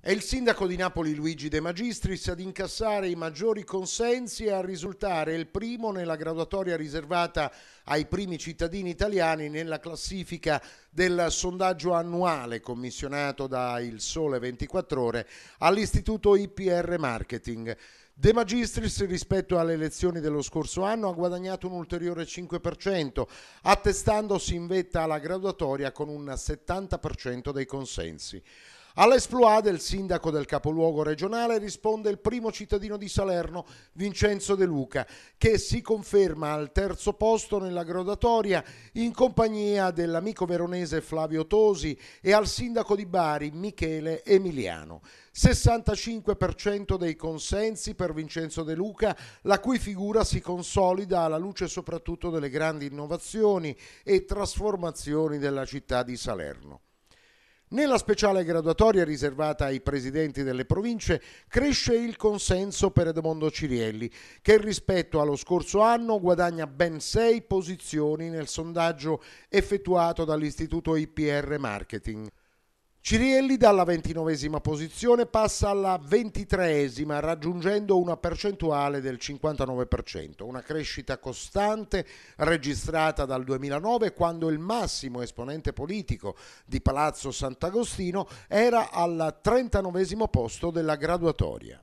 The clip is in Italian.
È il sindaco di Napoli Luigi De Magistris ad incassare i maggiori consensi e a risultare il primo nella graduatoria riservata ai primi cittadini italiani nella classifica del sondaggio annuale commissionato da Il Sole 24 Ore all'Istituto IPR Marketing. De Magistris rispetto alle elezioni dello scorso anno ha guadagnato un ulteriore 5%, attestandosi in vetta alla graduatoria con un 70% dei consensi. All'esploade del sindaco del capoluogo regionale risponde il primo cittadino di Salerno, Vincenzo De Luca, che si conferma al terzo posto nella graduatoria in compagnia dell'amico veronese Flavio Tosi e al sindaco di Bari Michele Emiliano. 65% dei consensi per Vincenzo De Luca, la cui figura si consolida alla luce soprattutto delle grandi innovazioni e trasformazioni della città di Salerno. Nella speciale graduatoria riservata ai presidenti delle province cresce il consenso per Edmondo Cirielli, che rispetto allo scorso anno guadagna ben sei posizioni nel sondaggio effettuato dall'Istituto IPR Marketing. Cirielli dalla ventinovesima posizione passa alla ventitreesima raggiungendo una percentuale del 59%, una crescita costante registrata dal 2009 quando il massimo esponente politico di Palazzo Sant'Agostino era al trentanovesimo posto della graduatoria.